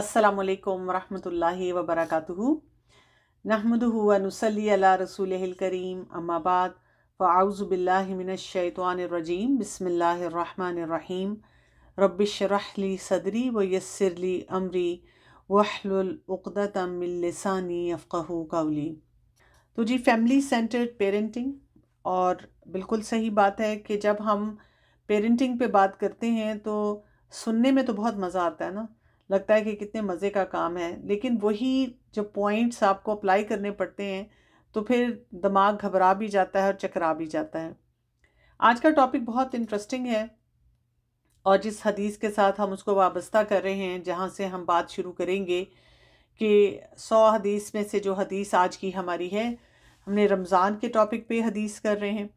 असलकम वरहमल वबरक नहमदनसली रसूलकरीम अम्माबाद फ़ाउज़बिल्लिमिनशैतवानरजीम बसमीम रबिशरहली सदरी व यसरली अमरी वहलुलतमिलसानी अफ़ू कौली तो जी फैमिली सेंटर्ड पेरेंटिंग और बिल्कुल सही बात है कि जब हम पेरेंटिंग पे बात करते हैं तो सुनने में तो बहुत मज़ा आता है ना लगता है कि कितने मज़े का काम है लेकिन वही जो पॉइंट्स आपको अप्लाई करने पड़ते हैं तो फिर दिमाग घबरा भी जाता है और चकरा भी जाता है आज का टॉपिक बहुत इंटरेस्टिंग है और जिस हदीस के साथ हम उसको वाबस्ता कर रहे हैं जहाँ से हम बात शुरू करेंगे कि सौ हदीस में से जो हदीस आज की हमारी है हमने रमज़ान के टॉपिक पे हदीस कर रहे हैं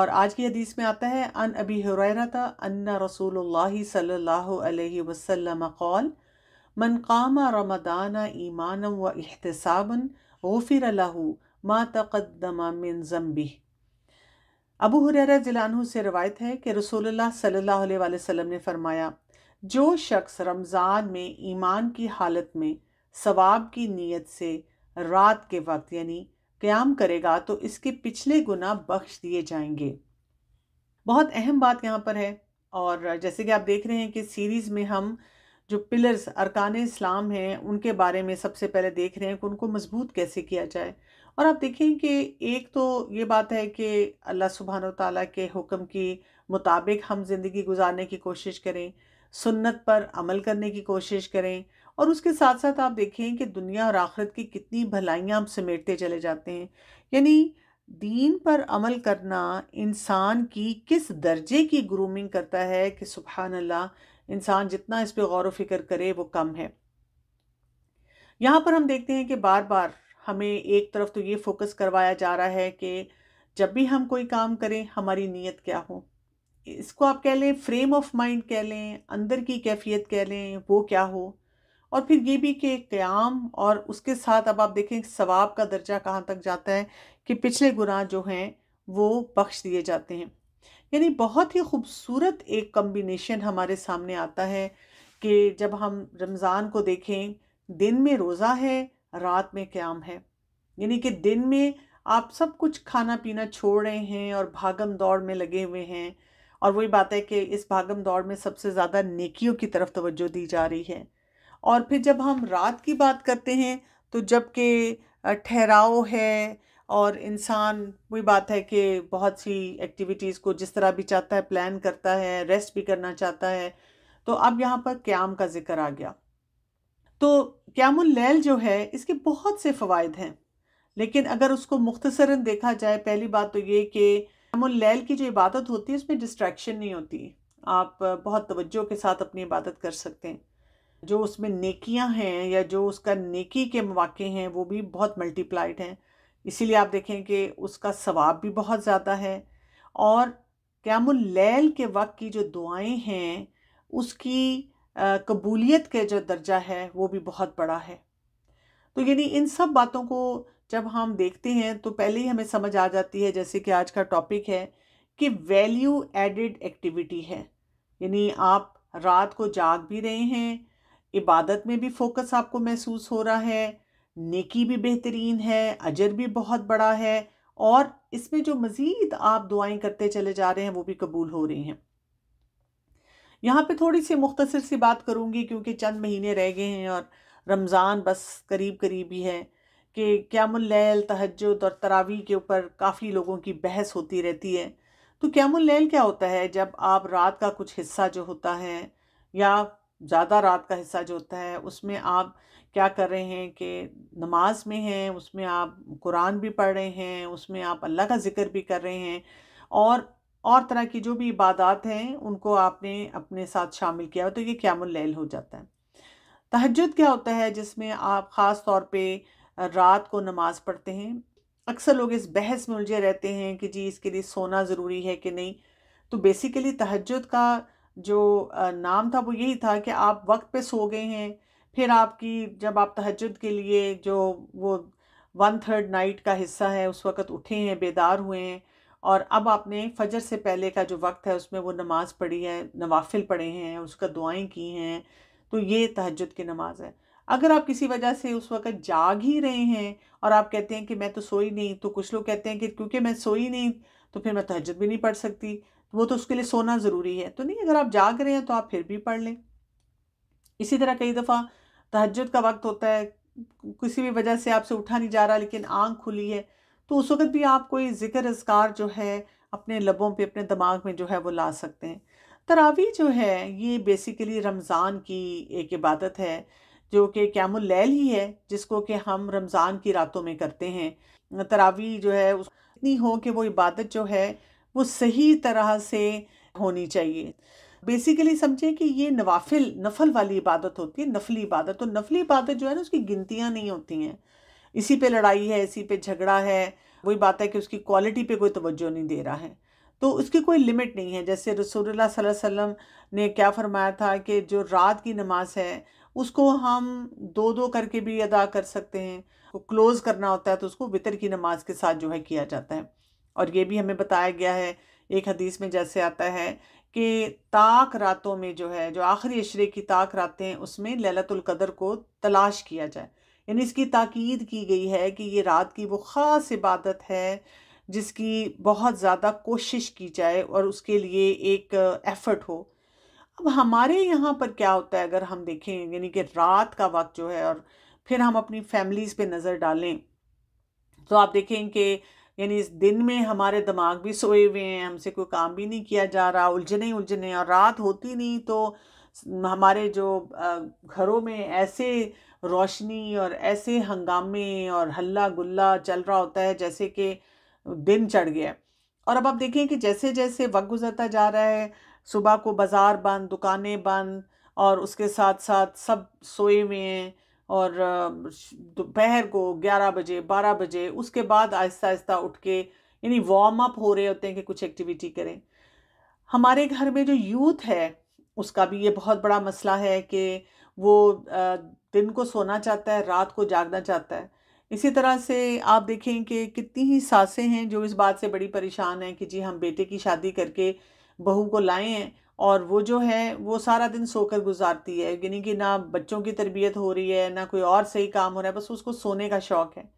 और आज की हदीस में आता है अन अबी हुरैरा था अन्ना रसूल सल्लल्लाहु अलैहि वसल्लम कौल मन काम रमदान ईमान व अहतसाबन गफिर लहू मा तक़दम मिन जम्बी अबू हुररा जिलानहु से रवायत है कि रसोल्ला सल्ला वसम ने फरमाया जो शख्स रमज़ान में ईमान की हालत में सवाब की नीयत से रात के वक्त यानी क़्याम करेगा तो इसके पिछले गुना बख्श दिए जाएंगे बहुत अहम बात यहाँ पर है और जैसे कि आप देख रहे हैं कि सीरीज़ में हम जो पिलर्स अरकान इस्लाम हैं उनके बारे में सबसे पहले देख रहे हैं कि उनको मजबूत कैसे किया जाए और आप देखें कि एक तो ये बात है कि अल्लाह सुबहान तला के हुक्म के मुताबिक हम ज़िंदगी गुजारने की कोशिश करें सुन्नत पर अमल करने की कोशिश करें और उसके साथ साथ आप देखें कि दुनिया और आखरत की कितनी भलाइयाँ हम समेटते चले जाते हैं यानी दीन पर अमल करना इंसान की किस दर्जे की ग्रूमिंग करता है कि सुबहानल्ला इंसान जितना इस पर गौर वफिक्र करे वो कम है यहाँ पर हम देखते हैं कि बार बार हमें एक तरफ तो ये फोकस करवाया जा रहा है कि जब भी हम कोई काम करें हमारी नीयत क्या हो इसको आप कह लें फ्रेम ऑफ माइंड कह लें अंदर की कैफियत कह लें वो क्या हो और फिर ये भी कि क्याम और उसके साथ अब आप देखें सवाब का दर्जा कहाँ तक जाता है कि पिछले गुनाह जो हैं वो बख्श दिए जाते हैं यानी बहुत ही खूबसूरत एक कम्बिनेशन हमारे सामने आता है कि जब हम रमज़ान को देखें दिन में रोज़ा है रात में क्याम है यानी कि दिन में आप सब कुछ खाना पीना छोड़ रहे हैं और भागम दौड़ में लगे हुए हैं और वही बात है कि इस भागम दौड़ में सबसे ज़्यादा नेकियों की तरफ तवज्जो दी जा रही है और फिर जब हम रात की बात करते हैं तो जबकि ठहराव है और इंसान वही बात है कि बहुत सी एक्टिविटीज़ को जिस तरह भी चाहता है प्लान करता है रेस्ट भी करना चाहता है तो अब यहाँ पर क्याम का जिक्र आ गया तो क्यामुल्लैल जो है इसके बहुत से फ़वाद हैं लेकिन अगर उसको मुख्तसरा देखा जाए पहली बात तो ये कि क्यामुल्लैल की जो इबादत होती है उसमें डिस्ट्रैक्शन नहीं होती आप बहुत तवज्जो के साथ अपनी इबादत कर सकते हैं जो उसमें नेकियां हैं या जो उसका नेकी के मौक़े हैं वो भी बहुत मल्टीप्लाइड हैं इसीलिए आप देखें कि उसका सवाब भी बहुत ज़्यादा है और क़्यामुल्लैल के वक्त की जो दुआएं हैं उसकी कबूलियत के जो दर्जा है वो भी बहुत बड़ा है तो यानी इन सब बातों को जब हम देखते हैं तो पहले ही हमें समझ आ जाती है जैसे कि आज का टॉपिक है कि वैल्यू एडेड एक्टिविटी है यानी आप रात को जाग भी रहे हैं इबादत में भी फोकस आपको महसूस हो रहा है नेकी भी बेहतरीन है अजर भी बहुत बड़ा है और इसमें जो मज़ीद आप दुआएं करते चले जा रहे हैं वो भी कबूल हो रही हैं यहाँ पे थोड़ी सी मुख्तसर सी बात करूँगी क्योंकि चंद महीने रह गए हैं और रमज़ान बस करीब करीब ही है कि क्यामुल्लैल तहजद और तरावी के ऊपर काफ़ी लोगों की बहस होती रहती है तो क्यामुल्लैल क्या होता है जब आप रात का कुछ हिस्सा जो होता है या ज़्यादा रात का हिस्सा जो होता है उसमें आप क्या कर रहे हैं कि नमाज में हैं उसमें आप कुरान भी पढ़ रहे हैं उसमें आप अल्लाह का ज़िक्र भी कर रहे हैं और और तरह की जो भी इबादत हैं उनको आपने अपने साथ शामिल किया तो ये क्यामुल्लैल हो जाता है तहजद क्या होता है जिसमें आप ख़ास तौर पर रात को नमाज़ पढ़ते हैं अक्सर लोग इस बहस में उलझे रहते हैं कि जी इसके लिए सोना ज़रूरी है कि नहीं तो बेसिकली तहजद का जो नाम था वो यही था कि आप वक्त पे सो गए हैं फिर आपकी जब आप तहजद के लिए जो वो वन थर्ड नाइट का हिस्सा है उस वक़्त उठे हैं बेदार हुए हैं और अब आपने फजर से पहले का जो वक्त है उसमें वो नमाज़ पढ़ी है नवाफिल पढ़े हैं उसका दुआएं की हैं तो ये तहजद की नमाज है अगर आप किसी वजह से उस वक़्त जाग ही रहे हैं और आप कहते हैं कि मैं तो सोई नहीं तो कुछ लोग कहते हैं कि क्योंकि मैं सोई नहीं तो फिर मैं तहजद भी नहीं पढ़ सकती वो तो उसके लिए सोना ज़रूरी है तो नहीं अगर आप जाग रहे हैं तो आप फिर भी पढ़ लें इसी तरह कई दफ़ा तहजद का वक्त होता है किसी भी वजह से आपसे उठा नहीं जा रहा लेकिन आँख खुली है तो उस वक़्त भी आप कोई ज़िक्र असकार जो है अपने लबों पे अपने दिमाग में जो है वो ला सकते हैं तरावी जो है ये बेसिकली रमज़ान की एक इबादत है जो कि क्यामुलैल ही है जिसको कि हम रमज़ान की रातों में करते हैं तरावी जो है उतनी हो कि वो इबादत जो है वो सही तरह से होनी चाहिए बेसिकली समझे कि ये नवाफिल नफल वाली इबादत होती है नफली इबादत तो नफली इबादत जो है ना उसकी गिनतियाँ नहीं होती हैं इसी पे लड़ाई है इसी पे झगड़ा है वही बात है कि उसकी क्वालिटी पे कोई तवज्जो नहीं दे रहा है तो उसकी कोई लिमिट नहीं है जैसे रसूलुल्लाह सल्लल्लाहु अलैहि वसल्लम ने क्या फरमाया था कि जो रात की नमाज है उसको हम दो दो करके भी अदा कर सकते हैं तो क्लोज़ करना होता है तो उसको वितर की नमाज के साथ जो है किया जाता है और ये भी हमें बताया गया है एक हदीस में जैसे आता है कि ताक रातों में जो है जो आखिरी अशरे की ताक रातें हैं उसमें ललतुल कदर को तलाश किया जाए यानी इसकी ताकीद की गई है कि ये रात की वो ख़ास इबादत है जिसकी बहुत ज़्यादा कोशिश की जाए और उसके लिए एक एफ़र्ट हो अब हमारे यहाँ पर क्या होता है अगर हम देखें यानी कि रात का वक्त जो है और फिर हम अपनी फैमिलीज़ पे नज़र डालें तो आप देखें कि यानी इस दिन में हमारे दिमाग भी सोए हुए हैं हमसे कोई काम भी नहीं किया जा रहा उलझने उलझने और रात होती नहीं तो हमारे जो घरों में ऐसे रोशनी और ऐसे हंगामे और हल्ला गुल्ला चल रहा होता है जैसे कि दिन चढ़ गया और अब आप देखें कि जैसे जैसे वक्त गुजरता जा रहा है सुबह को बाज़ार बंद दुकानें बंद और उसके साथ साथ सब सोए हुए हैं और दोपहर को 11 बजे 12 बजे उसके बाद आहिस्ता आहिस्ता उठ के यानी वार्म अप हो रहे होते हैं कि कुछ एक्टिविटी करें हमारे घर में जो यूथ है उसका भी ये बहुत बड़ा मसला है कि वो दिन को सोना चाहता है रात को जागना चाहता है इसी तरह से आप देखें कि कितनी ही सासें हैं जो इस बात से बड़ी परेशान हैं कि जी हम बेटे की शादी करके बहू को लाए हैं और वो जो है वो सारा दिन सोकर गुजारती है यानी कि ना बच्चों की तरबियत हो रही है ना कोई और सही काम हो रहा है बस उसको सोने का शौक़ है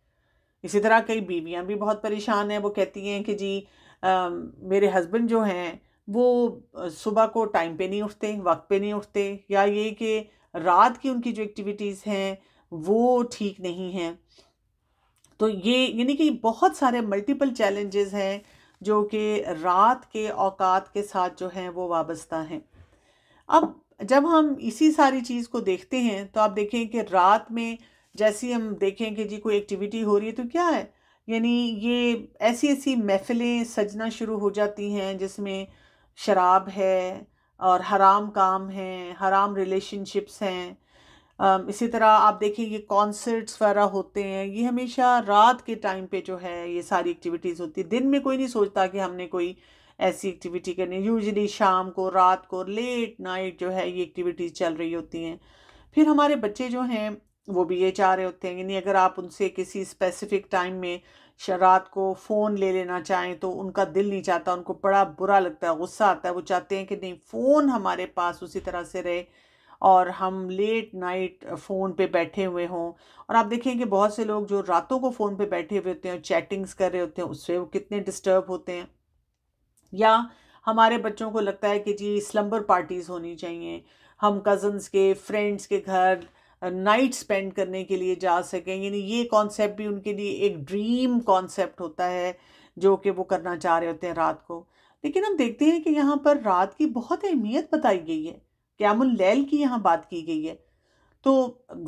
इसी तरह कई बीवियाँ भी बहुत परेशान हैं वो कहती हैं कि जी आ, मेरे हस्बैंड जो हैं वो सुबह को टाइम पे नहीं उठते वक्त पे नहीं उठते या ये कि रात की उनकी जो एक्टिविटीज़ हैं वो ठीक नहीं हैं तो ये यानी कि बहुत सारे मल्टीपल चैलेंजेस हैं जो कि रात के औकात के साथ जो हैं वो वाबस्ता हैं अब जब हम इसी सारी चीज़ को देखते हैं तो आप देखें कि रात में जैसी हम देखें कि जी कोई एक्टिविटी हो रही है तो क्या है यानी ये ऐसी ऐसी महफ़िलें सजना शुरू हो जाती हैं जिसमें शराब है और हराम काम हैं हराम रिलेशनशिप्स हैं इसी तरह आप देखें ये कॉन्सर्ट्स वगैरह होते हैं ये हमेशा रात के टाइम पे जो है ये सारी एक्टिविटीज़ होती है दिन में कोई नहीं सोचता कि हमने कोई ऐसी एक्टिविटी करनी यूजली शाम को रात को लेट नाइट जो है ये एक्टिविटीज़ चल रही होती हैं फिर हमारे बच्चे जो हैं वो भी ये चाह रहे होते हैं यानी अगर आप उनसे किसी स्पेसिफिक टाइम में रात को फ़ोन ले लेना चाहें तो उनका दिल नहीं चाहता उनको बड़ा बुरा लगता है गुस्सा आता है वो चाहते हैं कि नहीं फ़ोन हमारे पास उसी तरह से रहे और हम लेट नाइट फ़ोन पे बैठे हुए हों और आप देखें कि बहुत से लोग जो रातों को फ़ोन पे बैठे हुए होते हैं चैटिंग्स कर रहे होते हैं उससे वो कितने डिस्टर्ब होते हैं या हमारे बच्चों को लगता है कि जी स्लम्बर पार्टीज़ होनी चाहिए हम कज़न्स के फ्रेंड्स के घर नाइट स्पेंड करने के लिए जा सकें यानी ये कॉन्सेप्ट भी उनके लिए एक ड्रीम कॉन्सेप्ट होता है जो कि वो करना चाह रहे होते हैं रात को लेकिन हम देखते हैं कि यहाँ पर रात की बहुत अहमियत बताई गई है क्यामुल लैल की यहाँ बात की गई है तो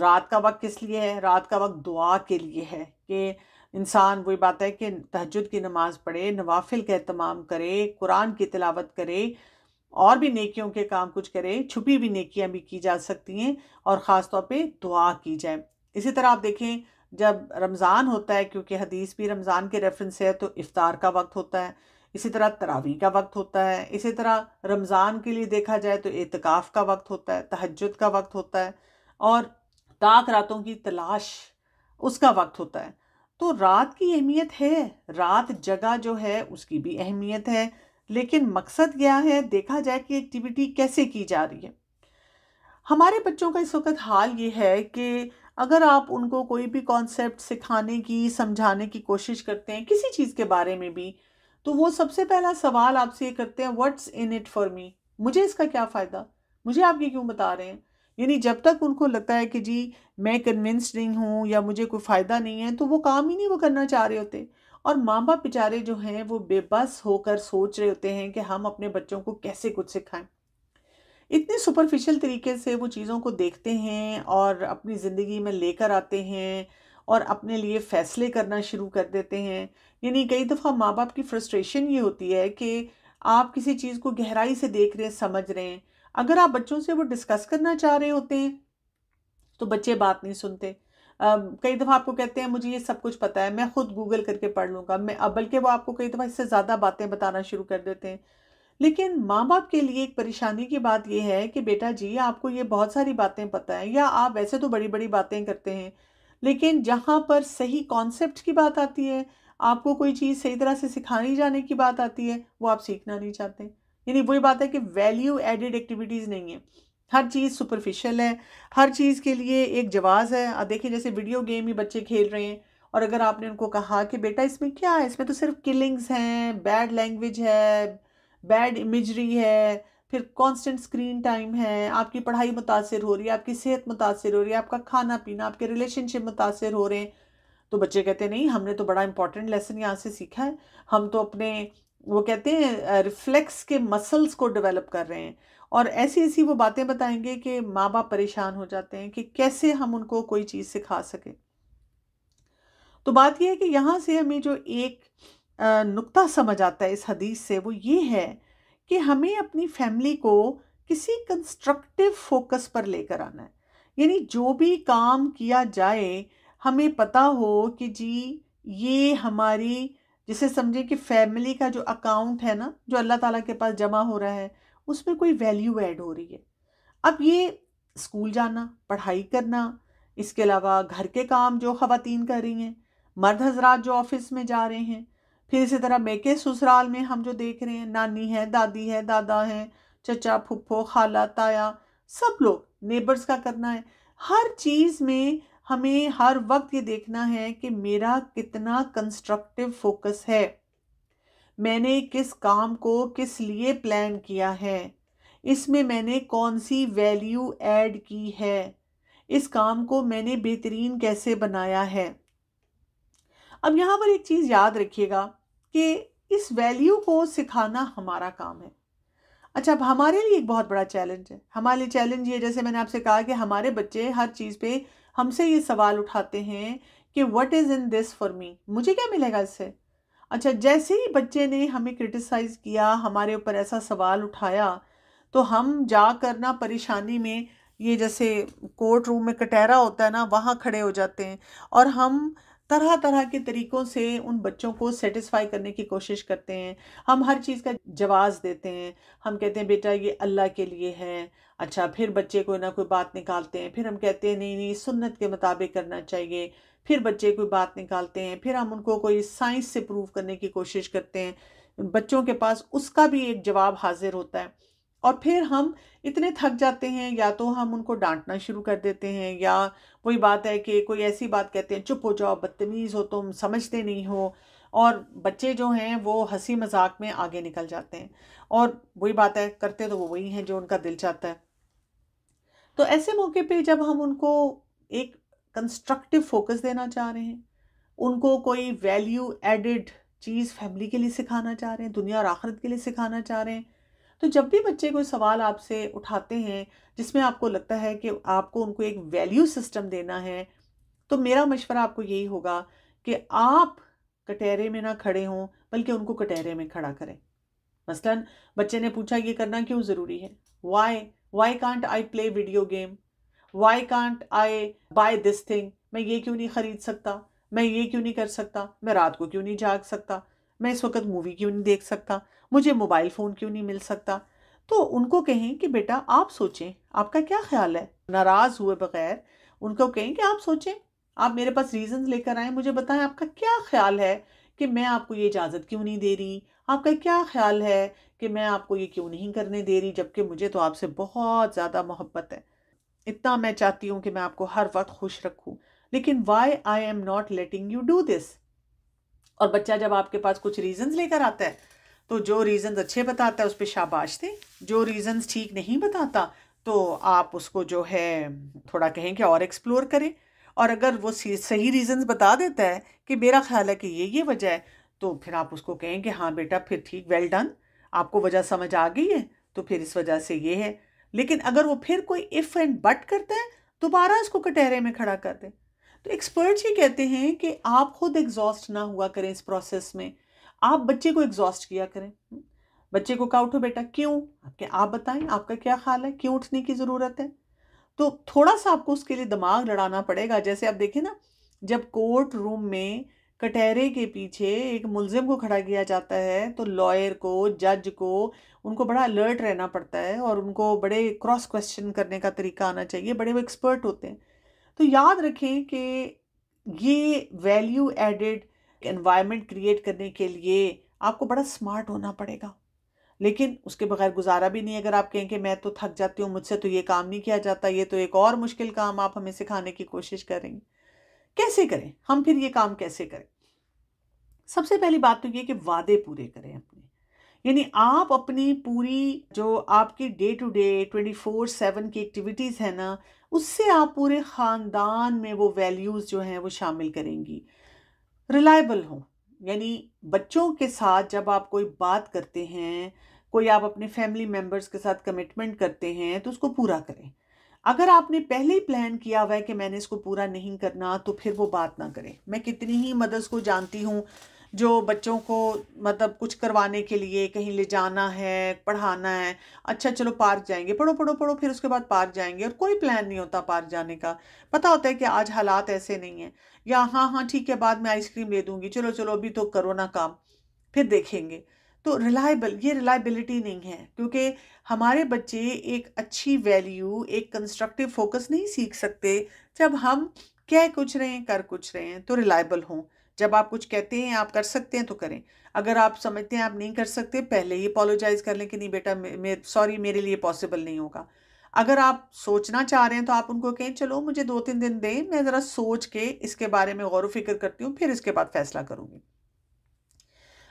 रात का वक्त किस लिए है रात का वक्त दुआ के लिए है कि इंसान वही बात है कि तहजद की नमाज़ पढ़े नवाफिल का अहतमाम करे कुरान की तिलावत करे और भी नेकियों के काम कुछ करे छुपी हुई नेकियाँ भी की जा सकती हैं और ख़ास तौर पर दुआ की जाए इसी तरह आप देखें जब रमज़ान होता है क्योंकि हदीस भी रमज़ान के रेफरेंस है तो इफ़ार का वक्त होता है इसी तरह तरावी का वक्त होता है इसी तरह रमज़ान के लिए देखा जाए तो एतकाफ़ का वक्त होता है तहजद का वक्त होता है और ताक रातों की तलाश उसका वक्त होता है तो रात की अहमियत है रात जगह जो है उसकी भी अहमियत है लेकिन मकसद क्या है देखा जाए कि एक्टिविटी कैसे की जा रही है हमारे बच्चों का इस वक्त हाल ये है कि अगर आप उनको कोई भी कॉन्सेप्ट सिखाने की समझाने की कोशिश करते हैं किसी चीज़ के बारे में भी तो वो सबसे पहला सवाल आपसे ये करते हैं what's in it for me मुझे इसका क्या फ़ायदा मुझे आप ये क्यों बता रहे हैं यानी जब तक उनको लगता है कि जी मैं कन्विंस नहीं हूँ या मुझे कोई फ़ायदा नहीं है तो वो काम ही नहीं वो करना चाह रहे होते और माँ बाप बेचारे जो हैं वो बेबस होकर सोच रहे होते हैं कि हम अपने बच्चों को कैसे कुछ सिखाएं इतने सुपरफिशियल तरीके से वो चीज़ों को देखते हैं और अपनी ज़िंदगी में लेकर आते हैं और अपने लिए फ़ैसले करना शुरू कर देते हैं यानी कई दफ़ा माँ बाप की फ्रस्ट्रेशन ये होती है कि आप किसी चीज़ को गहराई से देख रहे हैं समझ रहे हैं अगर आप बच्चों से वो डिस्कस करना चाह रहे होते हैं तो बच्चे बात नहीं सुनते कई दफ़ा आपको कहते हैं मुझे ये सब कुछ पता है मैं खुद गूगल करके पढ़ लूँगा मैं अब बल्कि वो आपको कई दफ़ा इससे ज़्यादा बातें बताना शुरू कर देते हैं लेकिन माँ बाप के लिए एक परेशानी की बात यह है कि बेटा जी आपको ये बहुत सारी बातें पता है या आप वैसे तो बड़ी बड़ी बातें करते हैं लेकिन जहाँ पर सही कॉन्सेप्ट की बात आती है आपको कोई चीज़ सही तरह से सिखानी जाने की बात आती है वो आप सीखना नहीं चाहते यानी वही बात है कि वैल्यू एडेड एक्टिविटीज़ नहीं है हर चीज़ सुपरफिशल है हर चीज़ के लिए एक जवाज़ है देखिए जैसे वीडियो गेम ही बच्चे खेल रहे हैं और अगर आपने उनको कहा कि बेटा इसमें क्या है इसमें तो सिर्फ किलिंग्स हैं बैड लैंग्वेज है बैड इमेजरी है फिर कांस्टेंट स्क्रीन टाइम है आपकी पढ़ाई मुतासर हो रही है आपकी सेहत मुतासर हो रही है आपका खाना पीना आपके रिलेशनशिप मुतासर हो रहे हैं तो बच्चे कहते हैं नहीं हमने तो बड़ा इंपॉर्टेंट लेसन यहाँ से सीखा है हम तो अपने वो कहते हैं रिफ्लेक्स के मसल्स को डेवलप कर रहे हैं और ऐसी ऐसी वो बातें बताएंगे कि माँ बाप परेशान हो जाते हैं कि कैसे हम उनको कोई चीज़ सिखा सकें तो बात यह है कि यहाँ से हमें जो एक नुक्ता समझ आता है इस हदीस से वो ये है कि हमें अपनी फैमिली को किसी कंस्ट्रक्टिव फोकस पर लेकर आना है यानी जो भी काम किया जाए हमें पता हो कि जी ये हमारी जिसे समझे कि फैमिली का जो अकाउंट है ना जो अल्लाह ताला के पास जमा हो रहा है उसमें कोई वैल्यू ऐड हो रही है अब ये स्कूल जाना पढ़ाई करना इसके अलावा घर के काम जो खातन कर रही हैं मर्द हजरात जो ऑफिस में जा रहे हैं फिर इसी तरह मेके ससुराल में हम जो देख रहे हैं नानी है दादी है दादा हैं चचा फुप्पो खाला ताया सब लोग नेबर्स का करना है हर चीज़ में हमें हर वक्त ये देखना है कि मेरा कितना कंस्ट्रक्टिव फोकस है मैंने किस काम को किस लिए प्लान किया है इसमें मैंने कौन सी वैल्यू ऐड की है इस काम को मैंने बेहतरीन कैसे बनाया है अब यहाँ पर एक चीज़ याद रखिएगा कि इस वैल्यू को सिखाना हमारा काम है अच्छा अब हमारे लिए एक बहुत बड़ा चैलेंज है हमारे लिए चैलेंज ये जैसे मैंने आपसे कहा कि हमारे बच्चे हर चीज़ पे हमसे ये सवाल उठाते हैं कि what is in this for me मुझे क्या मिलेगा इससे अच्छा जैसे ही बच्चे ने हमें क्रिटिसाइज़ किया हमारे ऊपर ऐसा सवाल उठाया तो हम जा कर ना परेशानी में ये जैसे कोर्ट रूम में कटहरा होता है ना वहाँ खड़े हो जाते हैं और हम तरह तरह के तरीक़ों से उन बच्चों को सेटिस्फाई करने की कोशिश करते हैं हम हर चीज़ का जवाब देते हैं हम कहते हैं बेटा ये अल्लाह के लिए है अच्छा फिर बच्चे कोई ना कोई बात निकालते हैं फिर हम कहते हैं नहीं नहीं सुन्नत के मुताबिक करना चाहिए फिर बच्चे कोई बात निकालते हैं फिर हम उनको कोई साइंस से प्रूव करने की कोशिश करते हैं बच्चों के पास उसका भी एक जवाब हाजिर होता है और फिर हम इतने थक जाते हैं या तो हम उनको डांटना शुरू कर देते हैं या कोई बात है कि कोई ऐसी बात कहते हैं चुप हो जाओ बदतमीज़ हो तुम समझते नहीं हो और बच्चे जो हैं वो हंसी मजाक में आगे निकल जाते हैं और वही बात है करते तो वो वही हैं जो उनका दिल चाहता है तो ऐसे मौके पे जब हम उनको एक कंस्ट्रक्टिव फोकस देना चाह रहे हैं उनको कोई वैल्यू एडेड चीज़ फैमिली के लिए सिखाना चाह रहे हैं दुनिया और आखिरत के लिए सिखाना चाह रहे हैं तो जब भी बच्चे कोई सवाल आपसे उठाते हैं जिसमें आपको लगता है कि आपको उनको एक वैल्यू सिस्टम देना है तो मेरा मशवरा आपको यही होगा कि आप कटहरे में ना खड़े हों बल्कि उनको कटहरे में खड़ा करें मसलन बच्चे ने पूछा ये करना क्यों ज़रूरी है why why can't i play video game why can't i buy this thing मैं ये क्यों नहीं खरीद सकता मैं ये क्यों नहीं कर सकता मैं रात को क्यों नहीं जाग सकता मैं इस वक्त मूवी क्यों नहीं देख सकता मुझे मोबाइल फ़ोन क्यों नहीं मिल सकता तो उनको कहें कि बेटा आप सोचें आपका क्या ख्याल है नाराज़ हुए बगैर उनको कहें कि आप सोचें आप मेरे पास रीजन लेकर आए मुझे बताएं आपका क्या ख्याल है कि मैं आपको ये इजाज़त क्यों नहीं दे रही आपका क्या ख्याल है कि मैं आपको ये क्यों नहीं करने दे रही जबकि मुझे तो आपसे बहुत ज़्यादा मोहब्बत है इतना मैं चाहती हूँ कि मैं आपको हर वक्त खुश रखूँ लेकिन why I am not letting you do this और बच्चा जब आपके पास कुछ रीज़न्स लेकर आता है तो जो रीज़न्स अच्छे बताता है उस पर शाबाश दें जो रीज़न्स ठीक नहीं बताता तो आप उसको जो है थोड़ा कहें कि और एक्सप्लोर करें और अगर वो सही रीज़न्स बता देता है कि मेरा ख्याल है कि ये ये वजह है तो फिर आप उसको कहें कि हाँ बेटा फिर ठीक वेल डन आपको वजह समझ आ गई है तो फिर इस वजह से ये है लेकिन अगर वो फिर कोई इफ़ एंड बट करते हैं दोबारा उसको कटहरे में खड़ा कर दें तो एक्सपर्ट्स ये कहते हैं कि आप खुद एग्जॉस्ट ना हुआ करें इस प्रोसेस में आप बच्चे को एग्जॉस्ट किया करें बच्चे को कहा उठो बेटा क्यों आपके आप बताएं आपका क्या ख्याल है क्यों उठने की ज़रूरत है तो थोड़ा सा आपको उसके लिए दिमाग लड़ाना पड़ेगा जैसे आप देखें ना जब कोर्ट रूम में कटहरे के पीछे एक मुलजिम को खड़ा किया जाता है तो लॉयर को जज को उनको बड़ा अलर्ट रहना पड़ता है और उनको बड़े क्रॉस क्वेश्चन करने का तरीका आना चाहिए बड़े वो एक्सपर्ट होते हैं तो याद रखें कि ये वैल्यू एडेड एनवायरनमेंट क्रिएट करने के लिए आपको बड़ा स्मार्ट होना पड़ेगा लेकिन उसके बगैर गुजारा भी नहीं अगर आप कहें कि मैं तो थक जाती हूँ मुझसे तो ये काम नहीं किया जाता ये तो एक और मुश्किल काम आप हमें सिखाने की कोशिश करेंगे कैसे करें हम फिर ये काम कैसे करें सबसे पहली बात तो ये कि वादे पूरे करें अपने यानी आप अपनी पूरी जो आपकी day to day twenty four seven की एक्टिविटीज़ है ना उससे आप पूरे ख़ानदान में वो वैल्यूज़ जो हैं वो शामिल करेंगी रिलायबल हो यानी बच्चों के साथ जब आप कोई बात करते हैं कोई आप अपने फैमिली मेम्बर्स के साथ कमिटमेंट करते हैं तो उसको पूरा करें अगर आपने पहले ही प्लान किया हुआ है कि मैंने इसको पूरा नहीं करना तो फिर वो बात ना करें मैं कितनी ही मदर्स को जानती हूँ जो बच्चों को मतलब कुछ करवाने के लिए कहीं ले जाना है पढ़ाना है अच्छा चलो पार्क जाएंगे पढ़ो पढ़ो पढ़ो फिर उसके बाद पार्क जाएंगे और कोई प्लान नहीं होता पार्क जाने का पता होता है कि आज हालात ऐसे नहीं हैं या हाँ हाँ ठीक है बाद में आइसक्रीम ले दूँगी चलो चलो अभी तो करो ना काम फिर देखेंगे तो रिलायबल ये रिलायबिलिटी नहीं है क्योंकि हमारे बच्चे एक अच्छी वैल्यू एक कंस्ट्रक्टिव फोकस नहीं सीख सकते जब हम कह कुछ रहे हैं कर कुछ रहे हैं तो रिलायबल हों जब आप कुछ कहते हैं आप कर सकते हैं तो करें अगर आप समझते हैं आप नहीं कर सकते पहले ही अपोलोजाइज़ कर लें कि नहीं बेटा मे, सॉरी मेरे लिए पॉसिबल नहीं होगा अगर आप सोचना चाह रहे हैं तो आप उनको कहें चलो मुझे दो तीन दिन दें मैं ज़रा सोच के इसके बारे में गौर व फिक्र करती हूँ फिर इसके बाद फैसला करूँगी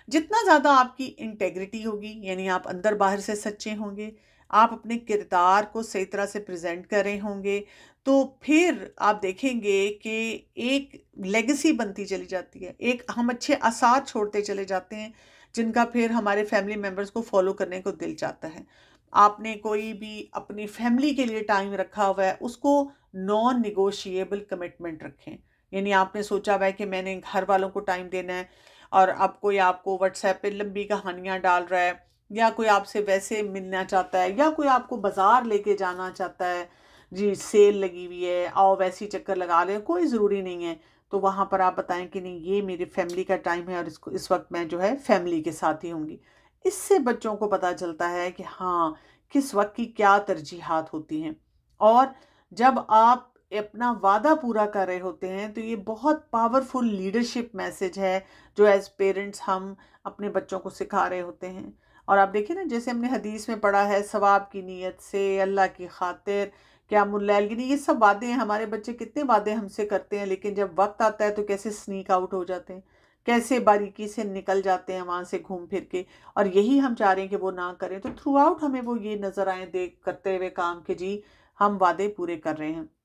जितना ज़्यादा आपकी इंटेग्रिटी होगी यानी आप अंदर बाहर से सच्चे होंगे आप अपने किरदार को सही तरह से प्रेजेंट कर रहे होंगे तो फिर आप देखेंगे कि एक लेगेसी बनती चली जाती है एक हम अच्छे आसार छोड़ते चले जाते हैं जिनका फिर हमारे फैमिली मेम्बर्स को फॉलो करने को दिल जाता है आपने कोई भी अपनी फैमिली के लिए टाइम रखा हुआ है उसको नॉन निगोशिएबल कमिटमेंट रखें यानी आपने सोचा हुआ है कि मैंने घर वालों को टाइम देना है और अब कोई आपको व्हाट्सएप पे लंबी कहानियाँ डाल रहा है या कोई आपसे वैसे मिलना चाहता है या कोई आपको बाज़ार लेके जाना चाहता है जी सेल लगी हुई है आओ वैसी चक्कर लगा लें कोई ज़रूरी नहीं है तो वहाँ पर आप बताएं कि नहीं ये मेरी फैमिली का टाइम है और इसको इस वक्त मैं जो है फैमिली के साथ ही होंगी इससे बच्चों को पता चलता है कि हाँ किस वक्त की क्या तरजीहत होती हैं और जब आप अपना वादा पूरा कर रहे होते हैं तो ये बहुत पावरफुल लीडरशिप मैसेज है जो एज पेरेंट्स हम अपने बच्चों को सिखा रहे होते हैं और आप देखिए ना जैसे हमने हदीस में पढ़ा है सवाब की नीयत से अल्लाह की खातिर क्या मुल्लैल ये सब वादे हैं हमारे बच्चे कितने वादे हमसे करते हैं लेकिन जब वक्त आता है तो कैसे स्नीक आउट हो जाते हैं कैसे बारीकी से निकल जाते हैं वहाँ से घूम फिर के और यही हम चाह रहे हैं कि वो ना करें तो थ्रू आउट हमें वो ये नज़र आए देख करते हुए काम के जी हम वादे पूरे कर रहे हैं